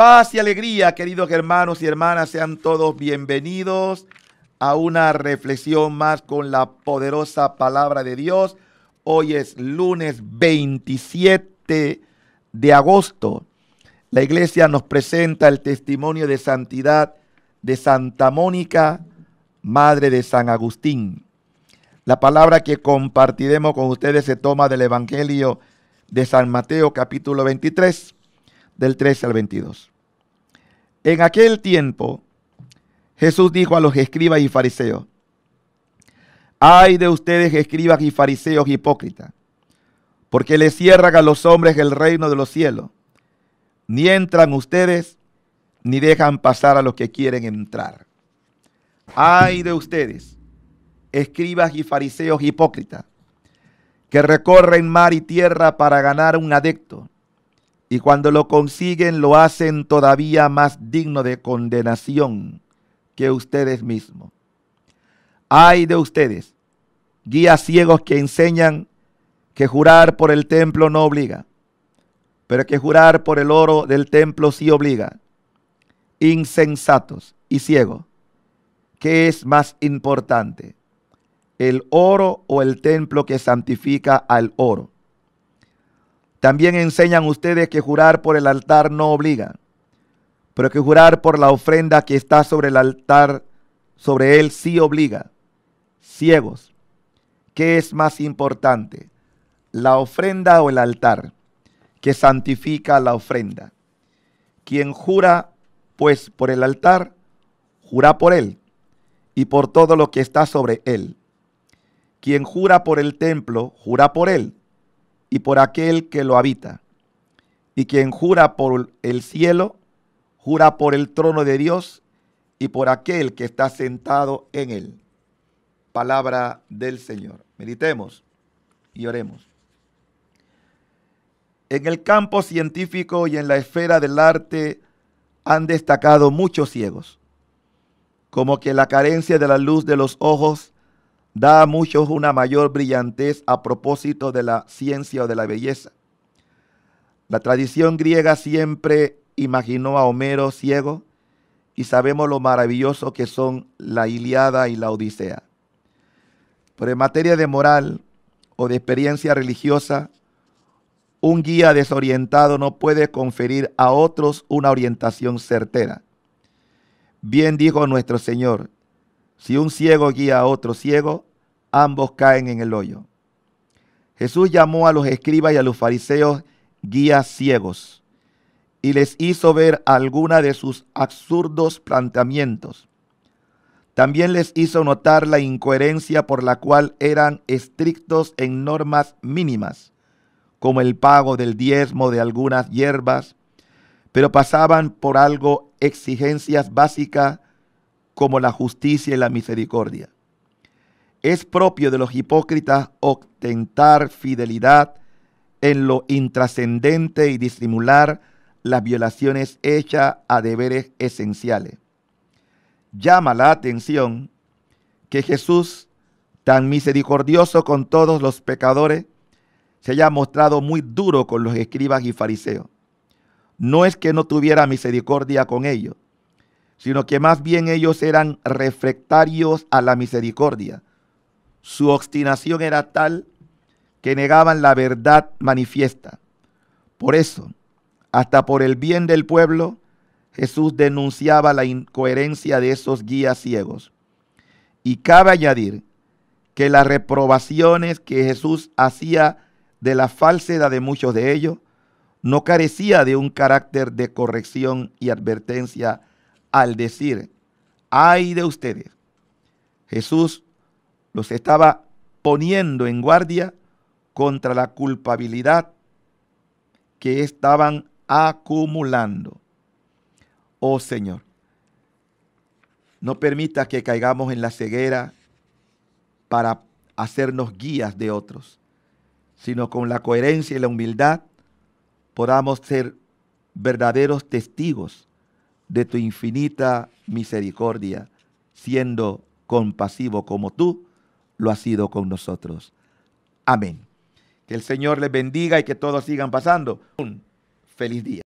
Paz y alegría, queridos hermanos y hermanas, sean todos bienvenidos a una reflexión más con la poderosa palabra de Dios. Hoy es lunes 27 de agosto. La iglesia nos presenta el testimonio de santidad de Santa Mónica, madre de San Agustín. La palabra que compartiremos con ustedes se toma del Evangelio de San Mateo capítulo 23, del 13 al 22. En aquel tiempo, Jesús dijo a los escribas y fariseos, ay de ustedes escribas y fariseos hipócritas, porque les cierran a los hombres el reino de los cielos, ni entran ustedes, ni dejan pasar a los que quieren entrar. Ay de ustedes, escribas y fariseos hipócritas, que recorren mar y tierra para ganar un adecto y cuando lo consiguen lo hacen todavía más digno de condenación que ustedes mismos. Ay de ustedes, guías ciegos que enseñan que jurar por el templo no obliga, pero que jurar por el oro del templo sí obliga. Insensatos y ciegos, ¿qué es más importante? ¿El oro o el templo que santifica al oro? También enseñan ustedes que jurar por el altar no obliga, pero que jurar por la ofrenda que está sobre el altar, sobre él sí obliga. Ciegos, ¿qué es más importante? ¿La ofrenda o el altar? Que santifica la ofrenda. Quien jura, pues, por el altar, jura por él y por todo lo que está sobre él. Quien jura por el templo, jura por él y por aquel que lo habita. Y quien jura por el cielo, jura por el trono de Dios y por aquel que está sentado en él. Palabra del Señor. Meditemos y oremos. En el campo científico y en la esfera del arte han destacado muchos ciegos, como que la carencia de la luz de los ojos da a muchos una mayor brillantez a propósito de la ciencia o de la belleza. La tradición griega siempre imaginó a Homero ciego y sabemos lo maravilloso que son la Iliada y la Odisea. Pero en materia de moral o de experiencia religiosa, un guía desorientado no puede conferir a otros una orientación certera. Bien dijo nuestro Señor, si un ciego guía a otro ciego, ambos caen en el hoyo. Jesús llamó a los escribas y a los fariseos guías ciegos y les hizo ver alguna de sus absurdos planteamientos. También les hizo notar la incoherencia por la cual eran estrictos en normas mínimas, como el pago del diezmo de algunas hierbas, pero pasaban por algo exigencias básicas como la justicia y la misericordia. Es propio de los hipócritas ostentar fidelidad en lo intrascendente y disimular las violaciones hechas a deberes esenciales. Llama la atención que Jesús, tan misericordioso con todos los pecadores, se haya mostrado muy duro con los escribas y fariseos. No es que no tuviera misericordia con ellos, sino que más bien ellos eran refractarios a la misericordia. Su obstinación era tal que negaban la verdad manifiesta. Por eso, hasta por el bien del pueblo, Jesús denunciaba la incoherencia de esos guías ciegos. Y cabe añadir que las reprobaciones que Jesús hacía de la falsedad de muchos de ellos no carecía de un carácter de corrección y advertencia al decir, ay de ustedes. Jesús los estaba poniendo en guardia contra la culpabilidad que estaban acumulando. Oh Señor, no permita que caigamos en la ceguera para hacernos guías de otros, sino con la coherencia y la humildad podamos ser verdaderos testigos de tu infinita misericordia, siendo compasivo como tú lo has sido con nosotros. Amén. Que el Señor les bendiga y que todos sigan pasando un feliz día.